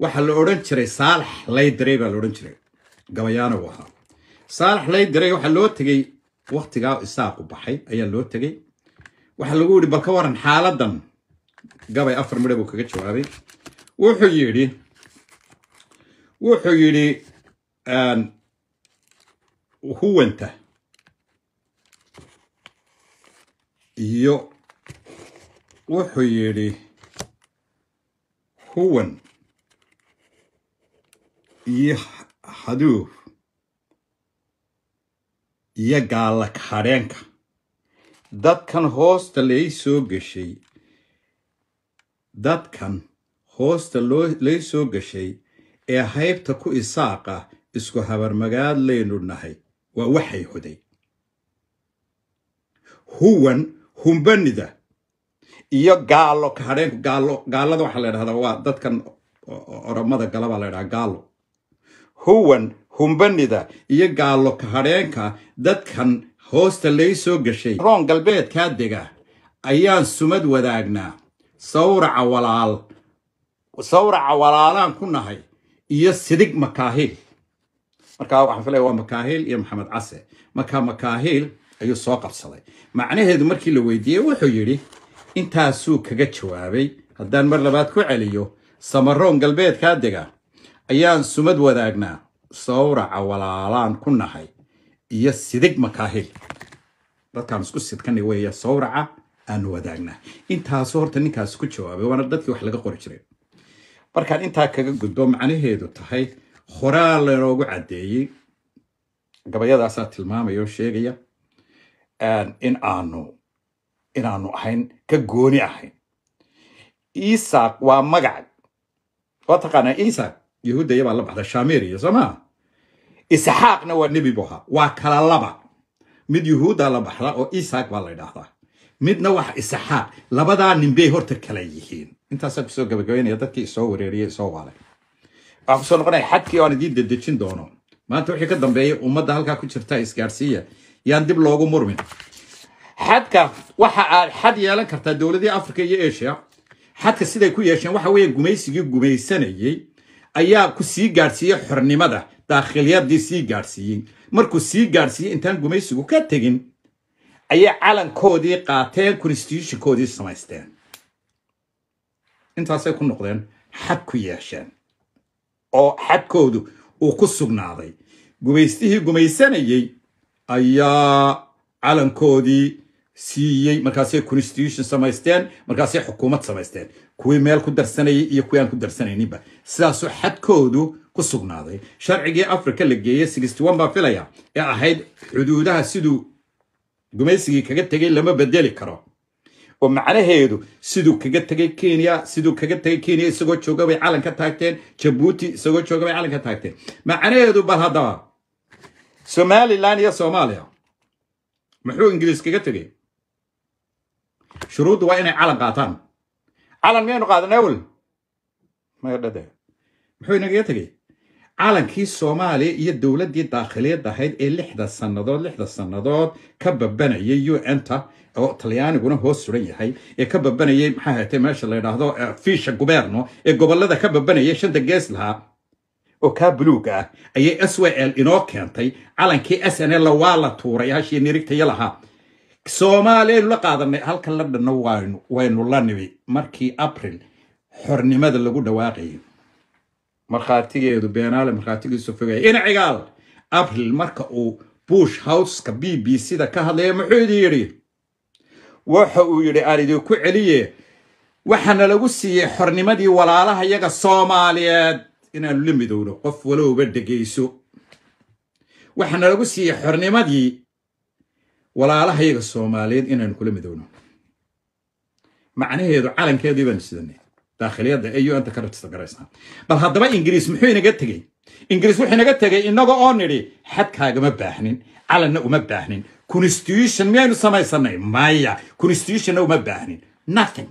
waxaa la odhan jiray saalax laydiray baa la odhan jiray gabayaana u ahaa saalax laydiray waxaa loo tegey waktigaa isaaqu baxay ayaa loo tegey waxaa lagu yidhi bal ka waran xaaladan gabay afar midha buu kaga jawaabay wuxuu yidhi wuxuu yidhi huwanta iyo wuxuu yidhi huwan iyo haduuf iyo gaalla hadheenka dadkan hoosta lay soo gashay dadkan hoosta lay soo gashay ee haybta ku isaaqa isku habarmagaad laynu nahay waa waxay huday huwan humbanida iyo gaallo gaalo gaallada waxaa la ydhahdaa waa dadkan oromada galabaa la ydhahaa gaallo huwan humbanida iyo gaallo hadheenka dadkan hoosta lay soo gashay roon galbeedkaa dega ayaan sumad wadaagnaa sawraca walaal sawraca walaalaan ku nahay iyo sidig makaahiil markaa waxaan filaya waa makaahiil iyo maxamed case markaa makaahiil ayuu soo qabsaday macnaheedu markii la weydiiyey wuxuu yidhi intaasuu kaga jawaabay haddaan mar labaad ku celiyo samaroon galbeedkaa dega ayaan sumad wadaagnaa sawraca walaalaan ku nahay iyo sidig makaahil dadkaan isku sidkana weeye sawraca aanu wadaagnaa intaasu horta ninkaas ku jawaabay waana dadkii wax laga qori jiray markaan intaa kaga gudbo macnaheedu tahay horaa lanoogu caddeeyey gabayadaasaa tilmaamaya oo sheegaya in aanu in ahayn ka gooni ahayn isaaq waa magac waa taqaanaa isaaq yahuud iyabaa la baxda shaameriya soomaa isxaaqna waa nebi buu ahaa waa kala laba mid yuhuuddaa la baxda oo isaaq baa la ydhaahdaa midna wax isxaaq labadaa ninbay horta kala yihiin intaasaan kusoo gabagabaynaya dadkii isoo wareeriya isoo waalay waxaan kusoo noqonaya xadkii oaan idiin dedejin doono maanta wixii ka dambeeya ummadda halkaa ku jirta isgaarsiiya yaan dib loogu murmin xadka waxa aad xad yeelan kartaa dowladii africa iyo asia xadka siday ku yeesheen waxa weeye gumaysigii gumaysanayey ayaa ku sii gaadhsiiyey xornimada daakhilyaddii sii gaadhsiiyey markuu sii gaadhsiiyey intaan gumaysigu ka tegin ayay calankoodii qaateen constitutionkoodii samaysteen intaasay ku noqdeen xad ku yeesheen oo xadkoodu uu ku sugnaaday gumaystihii gumaysanayey ayaa calankoodii siiyey markaasay constitution samaysteen markaasay xukuumad samaysteen kuwii meel ku darsanayay iyo kuwii aan ku darsanayninba sidaasuu xadkoodu ku sugnaaday sharcigii africa la geeyey sixty baa filaya ee ahayd xuduudaha siduu gumaysigii kaga tegay lama bedeli karo oo macnaheedu siduu kaga tegay kenya siduu kaga tegay kenya isagoo jooga bay calan taagteen jabuuti isagoo jooga bay calan taagteen macnaheedu bal haddaba somalilan iyo soomaaliya muxuu ingiriis kaga tegay shuruuddu waa inay calan qaataan calan miyaynu qaadanay awel maydhade muxuu inagaga tegay calankii soomaaliya iyo dowladdii daakhiliyad ahayd ee lixda sannadood lixda sannadood ka babanayay u n ta oo talyaaniguna hoos suran yahay ee ka babanayay maxaa haatee meesha la yidhaahdo eh, fiisha guberno ee gobollada ka babanayay shanta gees lahaa oo kaa buluuga ah ayay s w l inoo keentay calankii s n l waa la tuuray hashii nirigtaya lahaa soomaaliaynu la qaadanay halka londonna waynu waynu la nibi markii april xornimada lagu dhawaaqayo markhaatigeedu beenaale markhaatigiisu fogaya inacigaal april marka uu bush howska b b c da ka hadlaya muxuu yidhi waxa uu yidhi aan idinku celiye waxaana lagu siiyey xornimadii walaalaha yaga soomaaliyeed inaannu la midowno qof walowba dhegayso waxaana lagu siiyey xornimadii walaalahayga soomaaliyeed inaynu kula midowno macnaheedu calankeedii baanu sidanay daakhiliyadda e u ka ta ka bal haddaba ingiriis muxuu inaga tegey ingiriis wuxuu inaga tegey innaga oo nidhi xadkaagama baahnin calanna uma baahnin constitution miyaynu samaysanay maya constitutionna uma baahnin nothing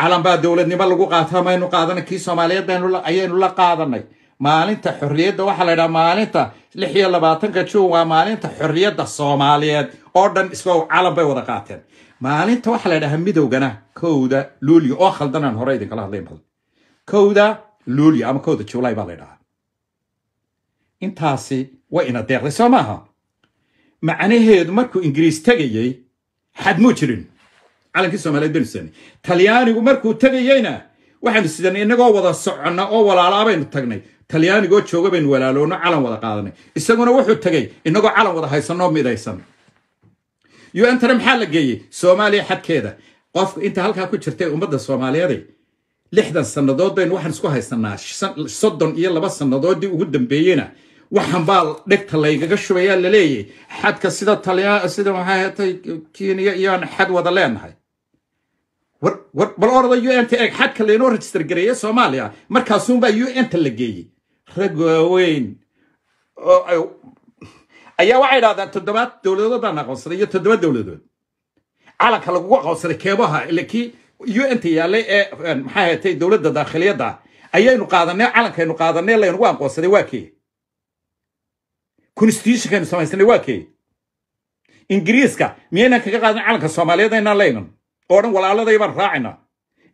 calan baa dowladnimo lagu qaataa maynu qaadanay kii soomaaliyeed ayaynu la qaadanay maalinta xorriyadda waxaa la ydhaha maalinta lix iyo labaatanka juun waa maalinta xorriyadda soomaaliyeed oo dhan isagoo calan bay wada qaateen maalinta waxaa la ydhahaa midowgana kowda luulyo oo khaldanaan hore idinkala hadlayn bal kowda luulyo ama kowda julaay baa la ydhahaa intaasi way ina deeqday soo maaha macnaheedu markuu ingiriis tegayey xadmuu jirin calankii soomaliyeed benisani talyaanigu markuu tegayeyna waxaynu sidan innagoo wada soconna oo walaalaabaynu tagnay talyaanigoo jooga baynu walaaloono calan wada qaadanay isaguna wuxuu tegey inagoo calan wada haysanoo midaysan yuntana maxaa la geeyey soomaaliya xadkeeda qof inta halkaa ku jirtay ummadda soomaaliyeeday lixdan sannadood baynu waxaan isku haysanaa soddon iyo laba sannadoodii ugu dambeeyena waxaan baa dhegta laygaga shubayaa laleeyahy xadka sida talyaa sida maxay kiiniya iyoaan xad wada leenahay bal orada u n ta eeg xadka laynoo register gareeye soomaaliya markaasuunbaa u n ta la geeyey rag waaweyn oo oh, ayaa waxay idhahdaan toddobaad dowladoodaan aqoonsaday iyo toddoba dowladood calanka lagugu aqoonsaday keebaha ile kii u n ta yaallay ee maxaa hatay dowladda daakhiliyadda ayaynu qaadanay calankaynu qaadanay laynagu aqoonsaday waa kee constitutionkaynu samaysanay waa kee ingiriiska miyaynaan kaga qaadan calanka soomaaliyeed aynaan laynan oo dhan walaaladay baan raacayna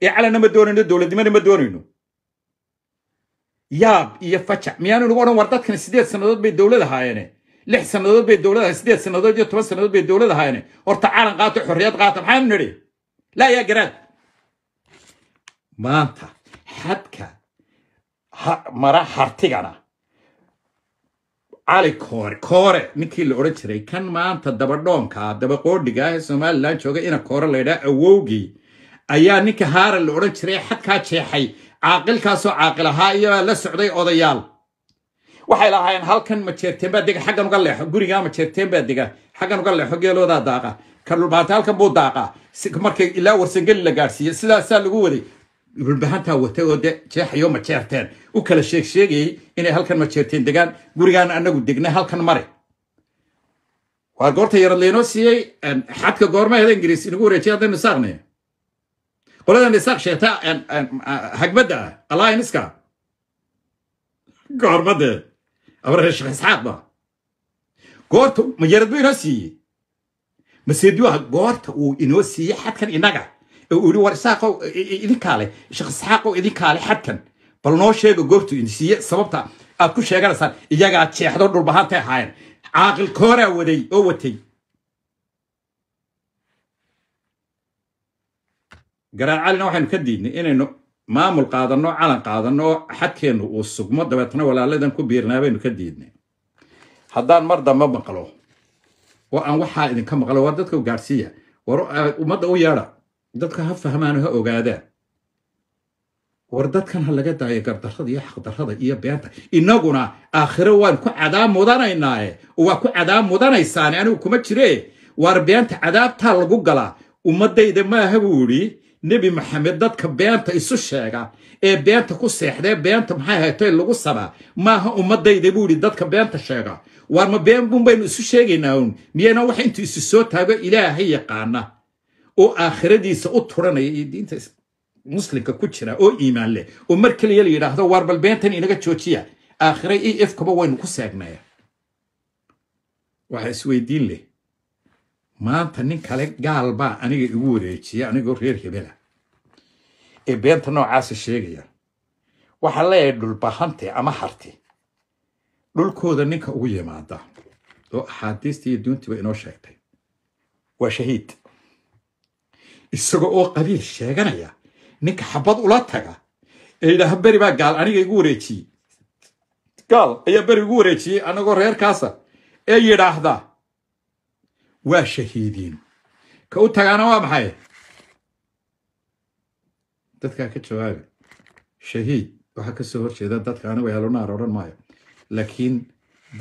ee calana ma doonayno dowladnimana ma doonayno yaab iyo fajac miyaanu nagu odhan war dadkan siddeed sannadood bay dowlad ahaayeene lix sannadood bay dowlad ahayen siddeed sannadood iyo toban sannadood bay dowlad ahaayeene horta calan qaato xorriyad qaata maxaanu nidhi laa yaa garaad maanta xadka mara hartigana cali koore koore ninkii la odhan jiray kan maanta dabadhoonka dabaqoodhiga ee somalilan jooga ina koore laydhaa awowgii ayaa ninka haara la odhan jiray xadkaa jeexay caaqilkaasoo caaqil ahaa iyo la socday odayaal waxay lahaayeen halkan ma jeerteen baa dega xaggan uga leexo gurigaa ma jeerteen baa dega xaggan uga leexo geeloodaa daaqa ka dhulbahanta halkan buu daaqa markay ilaa warsangeli la gaadhsiiye sidaasaa lagu waday dhulbahantaa wata oo de jeexayo ma jeerteen u kala sheeg sheegayey inay halkan ma jeerteen degaan gurigaan anagu degna halkan mare waa goorta yarad laynoo siiyey xadka goormaheeda ingiriis inagu wareejiyay haddaynu saaqnay qolada nisaaq sheegtaa hagbadda ah allianska goormadee abarre sheekh isxaaq ba goorta mujarad buu inoo siiyey maseeduwaha goorta uu inoo siiyey xadkan innaga ee uu yidhi war isaaqow idinkaale sheekh isxaaqow idinkaale xadkan bal noo sheega goortu in siiye sababta aad ku sheeganaysaan iyagaa jeexdo dhulbahaantay ahaayeen caaqil caaqilkooraa waday oo watay garaacalina waxaynu ka diidnay inaynu maamul qaadanno calan qaadanno oo xadkeennu uu sugmo dabeetna walaaladan ku biirnaa baynu ka diidnay haddaan mar dambe maqlo oo aan waxaa idinka maqlo waa dadka gaadhsiiya war ah, ummadda u yeedha dadka ha fahmaano ha ogaadaan war dadkan ha laga daayo gardarada iyo xaqdarada iyo beenta inaguna aakhiro waan ku cadaab mudanaynaaye waa ku cadaa mudanaysaane anigu kuma jire waar beenta cadaabtaa lagu galaa ummaddayda maaha buu idhi nebi maxamed dadka beenta isu sheega ee beenta ku seexdee beenta maxay haytay lagu sabaa maaha ummadayda buu yidhi dadka beenta sheega waar ma been bunbaynu isu sheegaynaa uun miyayna wax intuu isu soo taago ilaaha yaqaana oo aakhiradiisa u turanaya iyo diinta muslimka ku jira oo iimaan leh oo mar keliya la yidhaahdo waar bal beentan inaga joojiya aakhira e f kaba waynu ku seegnaya waxaa isweydiin leh maanta nin kale gaal baa aniga igu wareejiya anigoo reer hebela ee beenta noocaasa sheegaya waxaa leeyahay dhulbahante ama harti dhulkooda ninka ugu yimaada oo axaadiistii iyo duuntiiba inoo sheegtay waa shahiid isaga oo qabiil sheeganaya ninka xabad ula taga ee yidhaaha beri baa gaal aniga igu wareejiyey gaal ayaa beri igu wareejiyey anagoo reerkaasa ee yidhaahda waa shahiidiin ka u tagaana waa maxay dadkaa ka jawaabi shahiid waxaa kasoo horjeeda dadka anigu eelunaar odhan maayo laakiin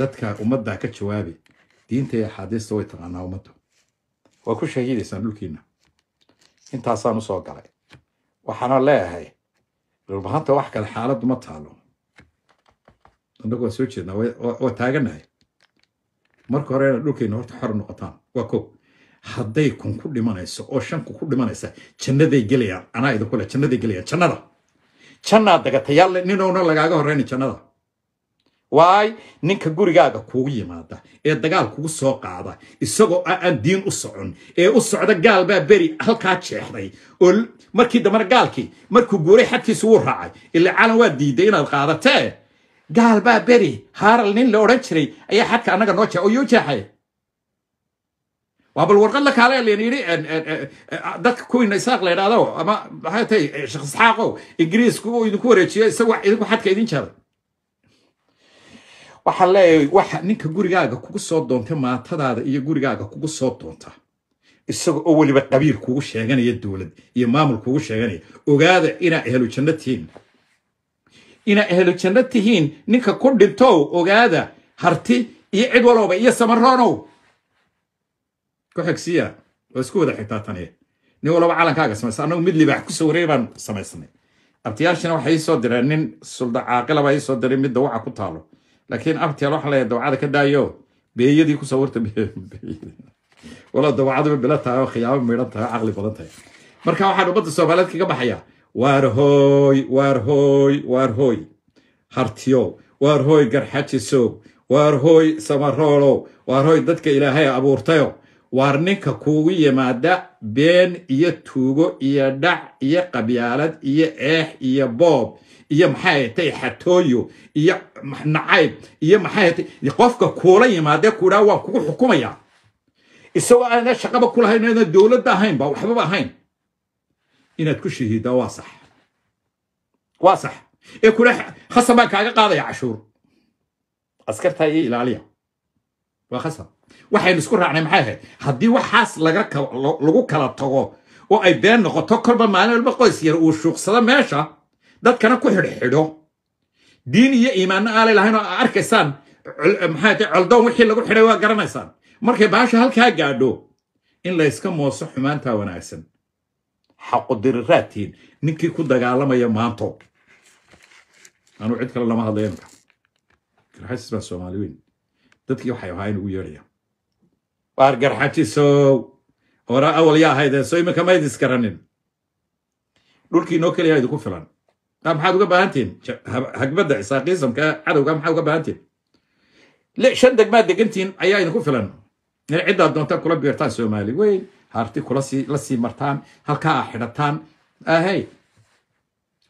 dadka ummaddaa ka jawaabi diinta iyo axaadiista way taqaanaa ummaddu waa ku shahiidaysaan dhulkiina intaasaan usoo galay waxaana leeyahay dhulbahanta wax kale xaaladdu ma taalo annagu waa soo jeednaa waa taaganahay marka hore horena dhulkeyna horta xor noqotaan waa ko hadday kun ku dhimanayso oo shan ku dhimanaysa jannaday gelayaan anaa idinku idinkule jannaday gelayaan jannada jannaa dagatay ninowna lagaaga horraynin jannada waay ninka gurigaaga kugu yimaada ee dagaal kugu soo qaada isagoo aan diin u socon ee u socda gaal baa beri halkaa jeexday oo markii dambena gaalkii markuu guuray xadkiisu wuu raacay ila calan waa diiday inaad qaadatee gaal baa beri haaral nin la odhan jiray ayaa xadka annaga noo jee oo yuu jeexay waa bal warqad la kaale lan yidhi dadka kuwiina isaaq la ydhahdo ama maxay tahay eh, sheekh isxaaqow ingiriisku uu idinku wareejiyo isagu idinku xadka idin jaray waxaan leeyahay waxa ninka gurigaaga kugu soo doonta maatadaada iyo gurigaaga kugu soo doonta isaga oo weliba qabiil kugu sheeganaya dowlad iyo maamul kugu sheeganaya ogaada inaa ehlu janno tihiin inaa ahlu janno tihiin ninka ku dhintow ogaada harti iyo cid walowba iyo samaroonow ku siya waa isku wada xigtaa taniya nin walaba calankaaga samaysa annagu mid libaax ku soo baan samaysnay abtiyaashina waxay iisoo direen nin sulda caaqilabaa iisoo diray mid dawaca ku taalo laakiin abtiyaal waxa leeyahay dawacada ka daayo beeyadii ku sawirta wala dawacadaba bila tahay oo khiyaabo miidhan tahay caqli badan tahay marka waxaan ummadda soomaaliyeed kaga baxayaa waar waar hooy hooy waar hooy hartiyow waar hooy garxajisow waar hooy samaroolow waar hooy dadka ilaahay abuurtayo waar ninka kuugu yimaada been iyo tuugo iyo dhac iyo qabyaalad iyo eex iyo boob iyo maxay hatay xatooyo iyo nacayb iyo maxay hatay qofka kuula yimaadee kuudhaa waan kugu xukumaya isagoo aana shaqaba kulahayn lahayn aana dowladda ahaynba waxbaba ahayn inaad ku shahiiddaa waa sax waa sax ee kula khasab baan kaaga qaadaya cashuur askarta iyo ilaaliya waa khasab waxaynu isku raacnay maxay ahayd haddii waxaas lagu kala tago oo ay been noqoto kolba maalin walba qoys yar uu shuuqsado meesha dadkana ku xidhxidho diin iyo iimaanno aalay lahayn oo aa arkaysaan maxay tahay coldoon wixii lagu xidhay waa garanaysaan markay baasha halkaa gaadho in layska mooso xumaantaa wanaagsan xaqodiraraadtiin ninkii ku dagaalamaya maanto anuu cid kale lama hadlayno garxajis baa soomaali weyn dadkii waxay ahaayeen ugu yeedhayaan waar garxajisow ora awal yaa ahaydee soo iminka mayd isgaranin dhulkii noo keliyaa idinku filan maa maxaad uga baahantiin hagbadda isaaqiisamka cadowga maxaad uga baahantiin shan degmaad degantiin ayaa idinku filan ciddaad doonta kula biirtaan soomaali weyn arti kula sii martaan halkaa xidhataan ahey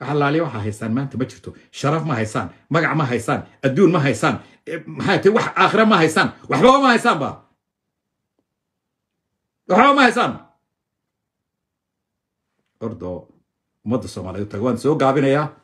ah, alaali waxaa haysaan maanta ma jirto sharaf ma haysaan magac ma haysaan adduun ma haysaan eh, maxaat wax aakhira ma haysaan waxbaba ma haysaan ba waxbaba ma haysaan ordo ummadda soomaaliyeed taga waan soo gaabinayaa